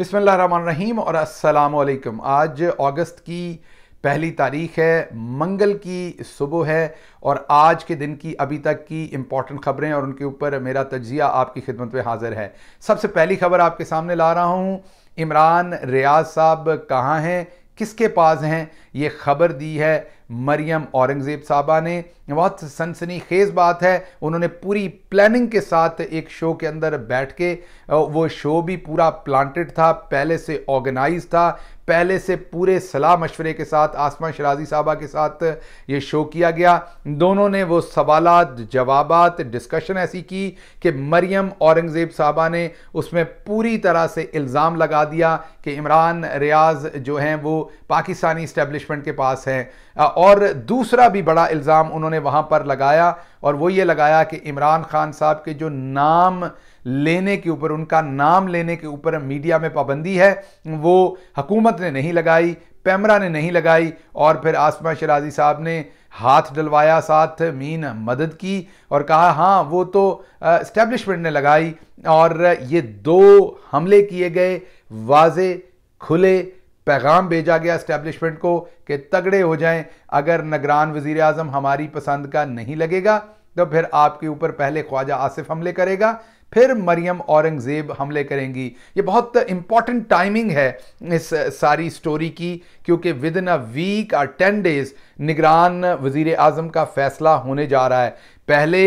बिसमीम और वालेकुम आज अगस्त की पहली तारीख है मंगल की सुबह है और आज के दिन की अभी तक की इम्पॉर्टेंट ख़बरें और उनके ऊपर मेरा तजिया आपकी खिदमत में हाजिर है सबसे पहली खबर आपके सामने ला रहा हूँ इमरान रियाज साहब कहाँ हैं किसके पास हैं ये खबर दी है मरियम औरंगज़ेब साहबा ने बहुत सनसनी खेज़ बात है उन्होंने पूरी प्लानिंग के साथ एक शो के अंदर बैठ के वो शो भी पूरा प्लांटेड था पहले से ऑर्गेनाइज था पहले से पूरे सलाह मशवरे के साथ आसमा शराजी साहबा के साथ ये शो किया गया दोनों ने वो सवाल जवाब डिस्कशन ऐसी की कि मरियम औरंगज़ेब साहबा ने उसमें पूरी तरह से इल्ज़ाम लगा दिया कि इमरान रियाज जो हैं वो पाकिस्तानी इस्टेबलिशमेंट के पास हैं और दूसरा भी बड़ा इल्ज़ाम उन्होंने वहाँ पर लगाया और वो ये लगाया कि इमरान खान साहब के जो नाम लेने के ऊपर उनका नाम लेने के ऊपर मीडिया में पाबंदी है वो हकूमत ने नहीं लगाई पैमरा ने नहीं लगाई और फिर आसमा शराजी साहब ने हाथ डलवाया साथ मीन मदद की और कहा हाँ वो तो इस्टेब्लिशमेंट ने लगाई और ये दो हमले किए गए वाज खुले पैगाम भेजा गया इस्टेब्लिशमेंट को कि तगड़े हो जाएं अगर नगरान वजीर अजम हमारी पसंद का नहीं लगेगा तो फिर आपके ऊपर पहले ख्वाजा आसिफ हमले करेगा फिर मरियम औरंगज़ेब हमले करेंगी ये बहुत इंपॉर्टेंट टाइमिंग है इस सारी स्टोरी की क्योंकि विद इन अ वीक और टेन डेज़ निगरान वजीर अजम का फ़ैसला होने जा रहा है पहले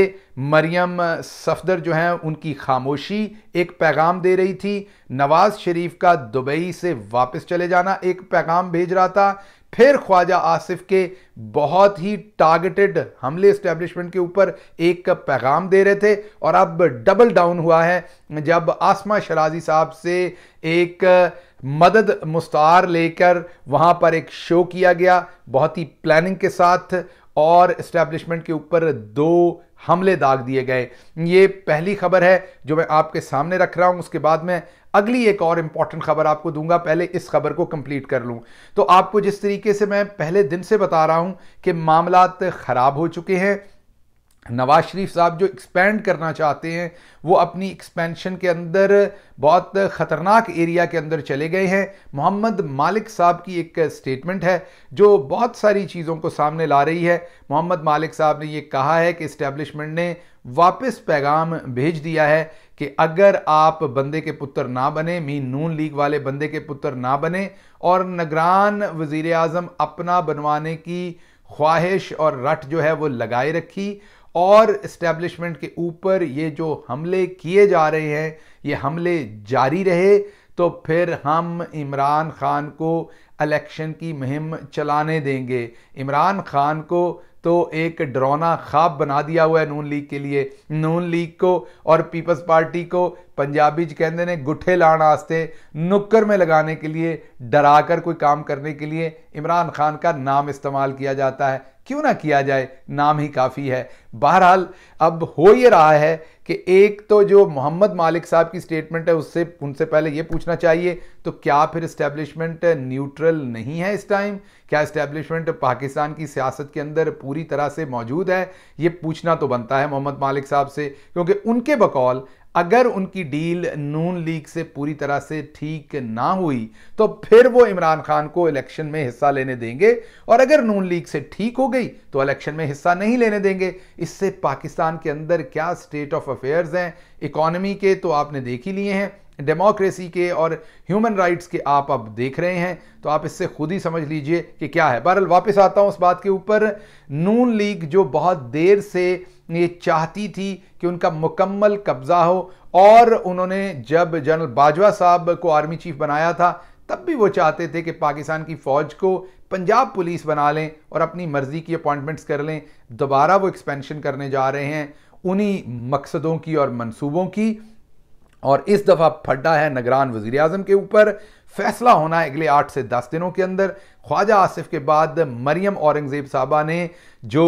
मरियम सफदर जो हैं उनकी खामोशी एक पैगाम दे रही थी नवाज़ शरीफ का दुबई से वापस चले जाना एक पैगाम भेज रहा था फिर ख्वाजा आसिफ के बहुत ही टारगेटेड हमले इस्टेब्लिशमेंट के ऊपर एक पैगाम दे रहे थे और अब डबल डाउन हुआ है जब आसमा शराजी साहब से एक मदद मुस्तार लेकर वहाँ पर एक शो किया गया बहुत ही प्लानिंग के साथ और इस्टेब्लिशमेंट के ऊपर दो हमले दाग दिए गए ये पहली खबर है जो मैं आपके सामने रख रहा हूँ उसके बाद में अगली एक और इंपॉर्टेंट खबर आपको दूंगा पहले इस खबर को कंप्लीट कर लूँ तो आपको जिस तरीके से मैं पहले दिन से बता रहा हूँ कि मामला ख़राब हो चुके हैं नवाज शरीफ साहब जो एक्सपेंड करना चाहते हैं वो अपनी एक्सपेंशन के अंदर बहुत ख़तरनाक एरिया के अंदर चले गए हैं मोहम्मद मालिक साहब की एक स्टेटमेंट है जो बहुत सारी चीज़ों को सामने ला रही है मोहम्मद मालिक साहब ने ये कहा है कि इस्टेब्लिशमेंट ने वापस पैगाम भेज दिया है कि अगर आप बंदे के पुत्र ना बने मीन नून लीग वाले बंदे के पुत्र ना बने और नगरान वजीर अजम अपना बनवाने की ख्वाहिश और रट जो है वो लगाए रखी और इस्टेब्लिशमेंट के ऊपर ये जो हमले किए जा रहे हैं ये हमले जारी रहे तो फिर हम इमरान खान को इलेक्शन की मुहिम चलाने देंगे इमरान खान को तो एक ड्रोना खाब बना दिया हुआ है नून लीग के लिए नून लीग को और पीपल्स पार्टी को पंजाबी कहते ने गुठे लाण वास्ते नुक्कर में लगाने के लिए डरा कर कोई काम करने के लिए इमरान खान का नाम इस्तेमाल किया जाता है क्यों ना किया जाए नाम ही काफ़ी है बहरहाल अब हो ये रहा है कि एक तो जो मोहम्मद मालिक साहब की स्टेटमेंट है उससे उनसे पहले ये पूछना चाहिए तो क्या फिर इस्टेब्लिशमेंट न्यूट्रल नहीं है इस टाइम क्या इस्टेब्लिशमेंट पाकिस्तान की सियासत के अंदर पूरी तरह से मौजूद है ये पूछना तो बनता है मोहम्मद मालिक साहब से क्योंकि उनके बकौल अगर उनकी डील नून लीग से पूरी तरह से ठीक ना हुई तो फिर वो इमरान खान को इलेक्शन में हिस्सा लेने देंगे और अगर नून लीग से ठीक हो गई तो इलेक्शन में हिस्सा नहीं लेने देंगे इससे पाकिस्तान के अंदर क्या स्टेट ऑफ अफेयर्स हैं इकॉनमी के तो आपने देख ही लिए हैं डेमोक्रेसी के और ह्यूमन राइट्स के आप अब देख रहे हैं तो आप इससे खुद ही समझ लीजिए कि क्या है बहरहाल वापस आता हूँ उस बात के ऊपर नून लीग जो बहुत देर से ये चाहती थी कि उनका मुकम्मल कब्जा हो और उन्होंने जब जनरल बाजवा साहब को आर्मी चीफ बनाया था तब भी वो चाहते थे कि पाकिस्तान की फ़ौज को पंजाब पुलिस बना लें और अपनी मर्ज़ी की अपॉइंटमेंट्स कर लें दोबारा वो एक्सपेंशन करने जा रहे हैं उन्हीं मकसदों की और मंसूबों की और इस दफ़ा फड्डा है नगरान वजीर आजम के ऊपर फैसला होना है अगले आठ से दस दिनों के अंदर ख्वाजा आसिफ के बाद मरियम औरंगज़ेब साहबा ने जो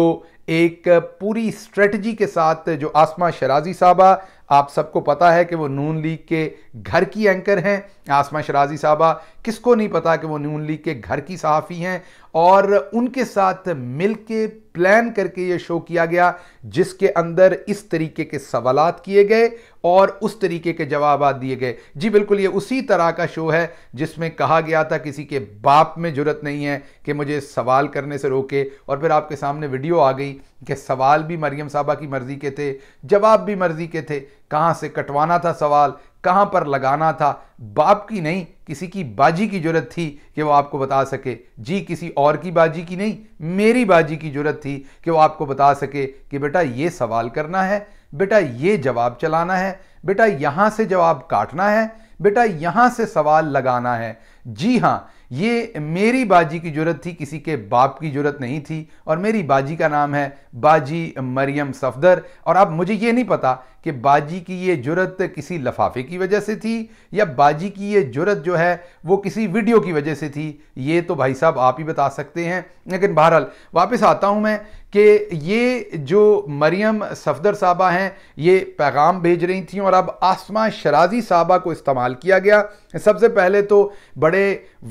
एक पूरी स्ट्रेटजी के साथ जो आसमा शराजी साहबा आप सबको पता है कि वो नून लीग के घर की एंकर हैं आसमा शराजी साहबा किसको नहीं पता कि वो नून लीग के घर की सहाफ़ी हैं और उनके साथ मिल के प्लान करके ये शो किया गया जिसके अंदर इस तरीके के सवालत किए गए और उस तरीके के जवाब दिए गए जी बिल्कुल ये उसी तरह का शो है जिसमें कहा गया था किसी के बाप में जरूरत नहीं है कि मुझे सवाल करने से रोके और फिर आपके सामने वीडियो आ गई कि सवाल भी मरियम साहबा की मर्ज़ी के थे जवाब भी मर्ज़ी के थे कहाँ से कटवाना था सवाल कहाँ पर लगाना था बाप की नहीं किसी की बाजी की जरूरत थी कि वो आपको बता सके जी किसी और की बाजी की नहीं मेरी बाजी की जरूरत थी कि वो आपको बता सके कि बेटा ये सवाल करना है बेटा ये जवाब चलाना है बेटा यहाँ से जवाब काटना है बेटा यहाँ से सवाल लगाना है जी हाँ ये मेरी बाजी की जरूरत थी किसी के बाप की जरूरत नहीं थी और मेरी बाजी का नाम है बाजी मरियम सफदर और अब मुझे ये नहीं पता कि बाजी की ये जुरत किसी लफाफे की वजह से थी या बाजी की ये जुरत जो है वो किसी वीडियो की वजह से थी ये तो भाई साहब आप ही बता सकते हैं लेकिन बहरहाल वापस आता हूँ मैं कि ये जो मरियम सफदर साहबा हैं ये पैगाम भेज रही थी और अब आसमा शराजी साहबा को इस्तेमाल किया गया सबसे पहले तो बड़े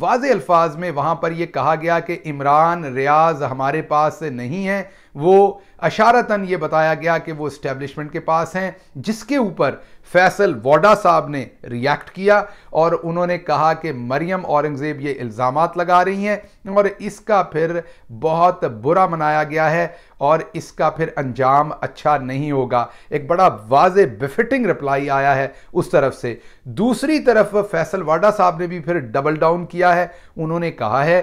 वाज अल्फाज में वहाँ पर यह कहा गया कि इमरान रियाज हमारे पास नहीं है वो अशारतन ये बताया गया कि वो इस्टेब्लिशमेंट के पास हैं जिसके ऊपर फैसल वाडा साहब ने रिएक्ट किया और उन्होंने कहा कि मरियम औरंगज़ेब ये इल्ज़ाम लगा रही हैं और इसका फिर बहुत बुरा मनाया गया है और इसका फिर अंजाम अच्छा नहीं होगा एक बड़ा वाज बिफिटिंग रिप्लाई आया है उस तरफ से दूसरी तरफ फैसल वाडा साहब ने भी फिर डबल डाउन किया है उन्होंने कहा है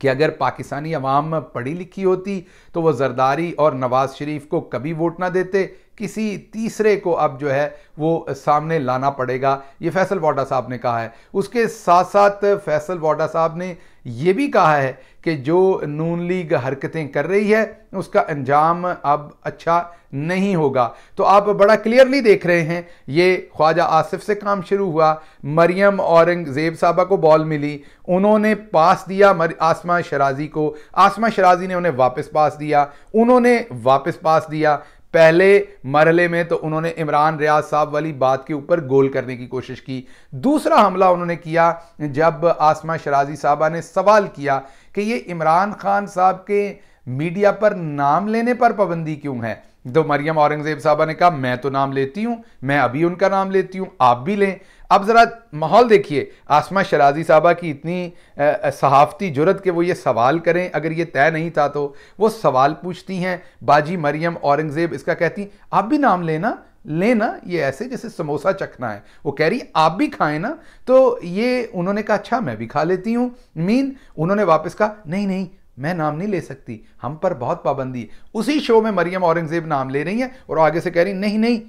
कि अगर पाकिस्तानी अवाम पढ़ी लिखी होती तो वह जरदारी और नवाज़ शरीफ को कभी वोट ना देते किसी तीसरे को अब जो है वो सामने लाना पड़ेगा ये फैसल वाडा साहब ने कहा है उसके साथ साथ फैसल वाडा साहब ने ये भी कहा है कि जो नून लीग हरकतें कर रही है उसका अंजाम अब अच्छा नहीं होगा तो आप बड़ा क्लियरली देख रहे हैं ये ख्वाजा आसिफ से काम शुरू हुआ मरियम औरंगज़ेब साहबा को बॉल मिली उन्होंने पास दिया आसमा शराजी को आसमा शराजी ने उन्हें वापस पास दिया उन्होंने वापस पास दिया पहले मरले में तो उन्होंने इमरान रियाज साहब वाली बात के ऊपर गोल करने की कोशिश की दूसरा हमला उन्होंने किया जब आसमा शराजी साहबा ने सवाल किया कि ये इमरान खान साहब के मीडिया पर नाम लेने पर पाबंदी क्यों है तो मरियम औरंगजेब साहबा ने कहा मैं तो नाम लेती हूँ मैं अभी उनका नाम लेती हूँ आप भी लें अब ज़रा माहौल देखिए आसमा शराजी साहबा की इतनी सहाफ़ती जुरत के वो ये सवाल करें अगर ये तय नहीं था तो वो सवाल पूछती हैं बाजी मरियम औरंगज़ेब इसका कहती आप भी नाम लेना लेना ये ऐसे जैसे समोसा चखना है वो कह रही आप भी खाएं ना तो ये उन्होंने कहा अच्छा मैं भी खा लेती हूँ मीन उन्होंने वापस कहा नहीं नहीं मैं नाम नहीं ले सकती हम पर बहुत पाबंदी है उसी शो में मरियम औरंगज़ेब नाम ले रही हैं और आगे से कह रही नहीं नहीं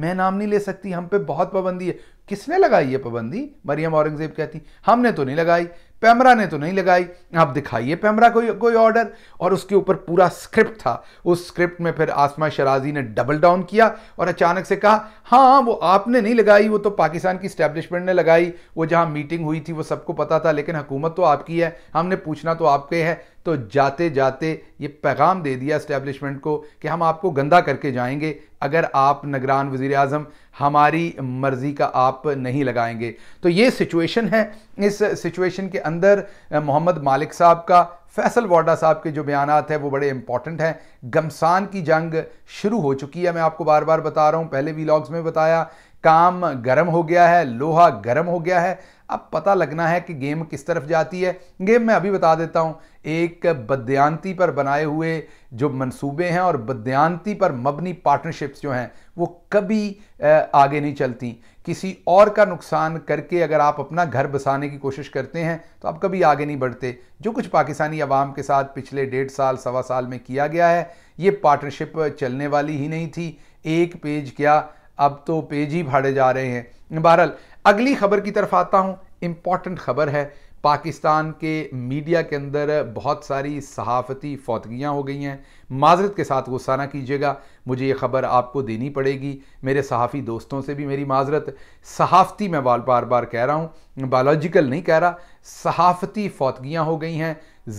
मैं नाम नहीं ले सकती हम पे बहुत पाबंदी है किसने लगाई ये पाबंदी मरियम औरंगजेब कहती हमने तो नहीं लगाई पैमरा ने तो नहीं लगाई आप दिखाइए पैमरा कोई कोई ऑर्डर और उसके ऊपर पूरा स्क्रिप्ट था उस स्क्रिप्ट में फिर आसमा शराजी ने डबल डाउन किया और अचानक से कहा हाँ वो आपने नहीं लगाई वो तो पाकिस्तान की स्टैब्लिशमेंट ने लगाई वो जहाँ मीटिंग हुई थी वो सबको पता था लेकिन हुकूमत तो आपकी है हमने पूछना तो आपके है तो जाते जाते ये पैगाम दे दिया इस्टेब्लिशमेंट को कि हम आपको गंदा करके जाएंगे अगर आप नगरान वजीर अजम हमारी मर्ज़ी का आप नहीं लगाएंगे तो ये सिचुएशन है इस सिचुएशन के अंदर मोहम्मद मालिक साहब का फैसल वाडा साहब के जो बयान है वो बड़े इंपॉर्टेंट हैं गमसान की जंग शुरू हो चुकी है मैं आपको बार बार बता रहा हूँ पहले वी में बताया काम गर्म हो गया है लोहा गर्म हो गया है अब पता लगना है कि गेम किस तरफ जाती है गेम मैं अभी बता देता हूँ एक बद्यांती पर बनाए हुए जो मंसूबे हैं और बद्यांती पर मबनी पार्टनरशिप्स जो हैं वो कभी आगे नहीं चलती किसी और का नुकसान करके अगर आप अपना घर बसाने की कोशिश करते हैं तो आप कभी आगे नहीं बढ़ते जो कुछ पाकिस्तानी अवाम के साथ पिछले डेढ़ साल सवा साल में किया गया है ये पार्टनरशिप चलने वाली ही नहीं थी एक पेज क्या अब तो पेज ही फाड़े जा रहे हैं बहरहाल अगली खबर की तरफ आता हूं इंपॉर्टेंट खबर है पाकिस्तान के मीडिया के अंदर बहुत सारी सहाफ़ती फौतगियाँ हो गई हैं माजरत के साथ गुस्सा ना कीजिएगा मुझे ये ख़बर आपको देनी पड़ेगी मेरे सहाफ़ी दोस्तों से भी मेरी माजरत सहाफ़ती मैं बार बार बार कह रहा हूँ बायोलॉजिकल नहीं कह रहा सहाफ़ती फौतगियाँ हो गई हैं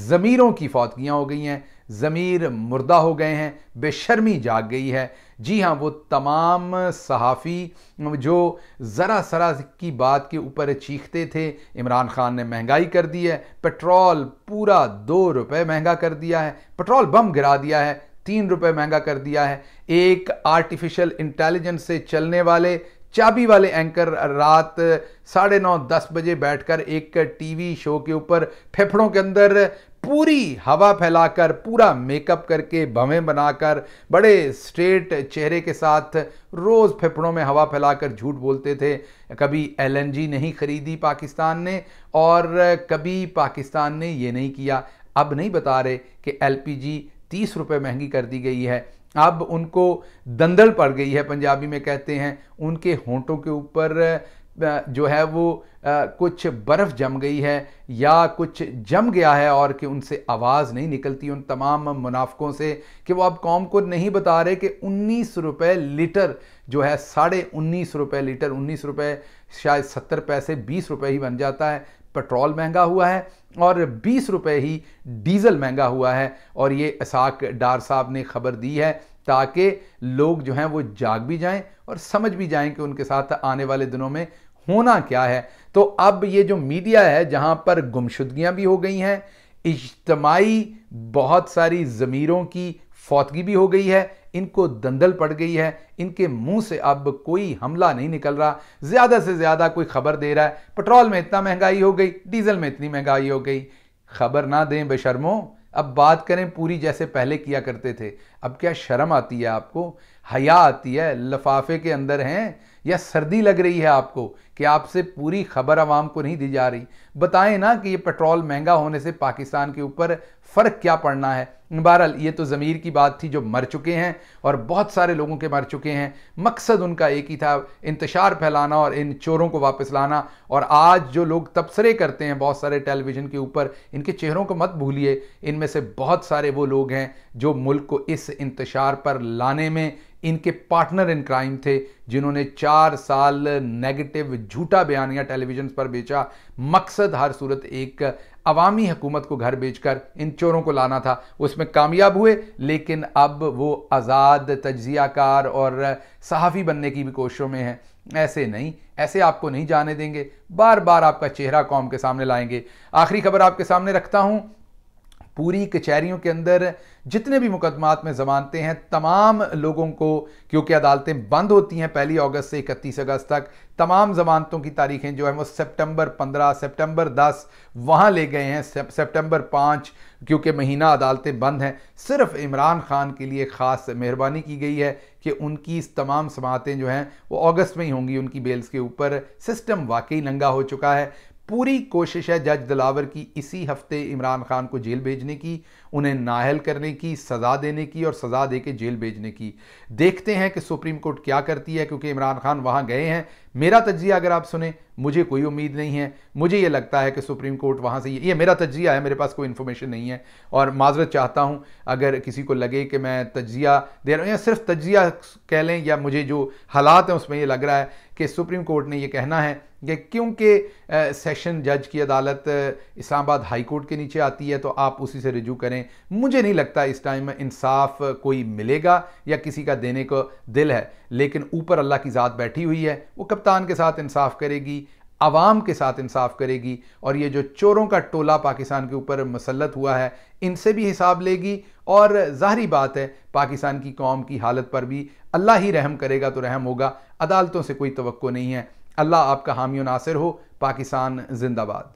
ज़मीरों की फौतगियाँ हो गई हैं ज़मीर मुर्दा हो गए हैं बेशर्मी जाग गई है जी हाँ वो तमाम सहाफ़ी जो ज़रा सरा की बात के ऊपर चीखते थे इमरान ख़ान ने महंगाई कर दी है पेट्रोल पूरा दो रुपये महंगा कर दिया है पेट्रोल बम गिरा दिया है तीन रुपए महंगा कर दिया है एक आर्टिफिशियल इंटेलिजेंस से चलने वाले चाबी वाले एंकर रात साढ़े नौ दस बजे बैठकर एक टीवी शो के ऊपर फेफड़ों के अंदर पूरी हवा फैलाकर पूरा मेकअप करके भवें बनाकर बड़े स्ट्रेट चेहरे के साथ रोज़ फेफड़ों में हवा फैलाकर झूठ बोलते थे कभी एलएनजी नहीं खरीदी पाकिस्तान ने और कभी पाकिस्तान ने ये नहीं किया अब नहीं बता रहे कि एलपीजी तीस रुपये महंगी कर दी गई है अब उनको दंदल पड़ गई है पंजाबी में कहते हैं उनके होंठों के ऊपर जो है वो कुछ बर्फ़ जम गई है या कुछ जम गया है और कि उनसे आवाज़ नहीं निकलती उन तमाम मुनाफ़ों से कि वो अब कौम को नहीं बता रहे कि उन्नीस रुपये लीटर जो है साढ़े उन्नीस रुपये लीटर उन्नीस रुपये शायद सत्तर पैसे बीस रुपये ही बन जाता है पेट्रोल महंगा हुआ है और बीस रुपये ही डीज़ल महंगा हुआ है और ये इसाक डार साहब ने खबर दी है ताकि लोग जो हैं वो जाग भी जाएं और समझ भी जाएं कि उनके साथ आने वाले दिनों में होना क्या है तो अब ये जो मीडिया है जहाँ पर गुमशुदगियाँ भी हो गई हैं इज्तमाही बहुत सारी ज़मीरों की फौतगी भी हो गई है इनको दंदल पड़ गई है इनके मुंह से अब कोई हमला नहीं निकल रहा ज़्यादा से ज़्यादा कोई खबर दे रहा है पेट्रोल में इतना महंगाई हो गई डीजल में इतनी महंगाई हो गई खबर ना दें बेशर्मो अब बात करें पूरी जैसे पहले किया करते थे अब क्या शर्म आती है आपको हया आती है लफाफे के अंदर हैं या सर्दी लग रही है आपको कि आपसे पूरी खबर आवाम को नहीं दी जा रही बताएं ना कि ये पेट्रोल महंगा होने से पाकिस्तान के ऊपर फ़र्क क्या पड़ना है बहरहाल ये तो ज़मीर की बात थी जो मर चुके हैं और बहुत सारे लोगों के मर चुके हैं मकसद उनका एक ही था इंतशार फैलाना और इन चोरों को वापस लाना और आज जो लोग तबसरे करते हैं बहुत सारे टेलीविज़न के ऊपर इनके चेहरों को मत भूलिए इनमें से बहुत सारे वो लोग हैं जो मुल्क को इस इंतशार पर लाने में इनके पार्टनर इन क्राइम थे जिन्होंने चार साल नेगेटिव झूठा बयानिया टेलीविजन पर बेचा मकसद हर सूरत एक अवामी हुकूमत को घर बेचकर इन चोरों को लाना था उसमें कामयाब हुए लेकिन अब वो आज़ाद तजियाकार और सहाफ़ी बनने की भी कोशिशों में हैं ऐसे नहीं ऐसे आपको नहीं जाने देंगे बार बार आपका चेहरा कौम के सामने लाएंगे आखिरी खबर आपके सामने रखता हूँ पूरी कचहरियों के अंदर जितने भी मुकदमात में जमानतें हैं तमाम लोगों को क्योंकि अदालतें बंद होती हैं पहली अगस्त से इकतीस अगस्त तक तमाम जमानतों की तारीखें जो है वो सितंबर 15 सितंबर 10 वहाँ ले गए हैं सितंबर 5 क्योंकि महीना अदालतें बंद हैं सिर्फ इमरान खान के लिए ख़ास मेहरबानी की गई है कि उनकी इस तमाम समातें जो हैं वो अगस्त में ही होंगी उनकी बेल्स के ऊपर सिस्टम वाकई नंगा हो चुका है पूरी कोशिश है जज दिलावर की इसी हफ्ते इमरान खान को जेल भेजने की उन्हें नाहल करने की सज़ा देने की और सज़ा दे के जेल भेजने की देखते हैं कि सुप्रीम कोर्ट क्या करती है क्योंकि इमरान खान वहाँ गए हैं मेरा तजिया अगर आप सुने मुझे कोई उम्मीद नहीं है मुझे ये लगता है कि सुप्रीम कोर्ट वहाँ से ये मेरा तजिया है मेरे पास कोई इन्फॉर्मेशन नहीं है और माजरत चाहता हूँ अगर किसी को लगे कि मैं तजिया दे रहा हूँ या सिर्फ तजिया कह लें या मुझे जो हालात हैं उसमें ये लग रहा है कि सुप्रीम कोर्ट ने यह कहना है क्योंकि सेशन जज की अदालत इस्लामाबाद हाई कोर्ट के नीचे आती है तो आप उसी से रिजू करें मुझे नहीं लगता इस टाइम में इंसाफ कोई मिलेगा या किसी का देने को दिल है लेकिन ऊपर अल्लाह की ज़ात बैठी हुई है वो कप्तान के साथ इंसाफ करेगी आवाम के साथ इंसाफ करेगी और ये जो चोरों का टोला पाकिस्तान के ऊपर मुसलत हुआ है इनसे भी हिसाब लेगी और ज़ाहरी बात है पाकिस्तान की कौम की हालत पर भी अल्लाह ही रहम करेगा तो रहम होगा अदालतों से कोई तो नहीं है अल्लाह आपका हामी नासिर हो पाकिस्तान जिंदाबाद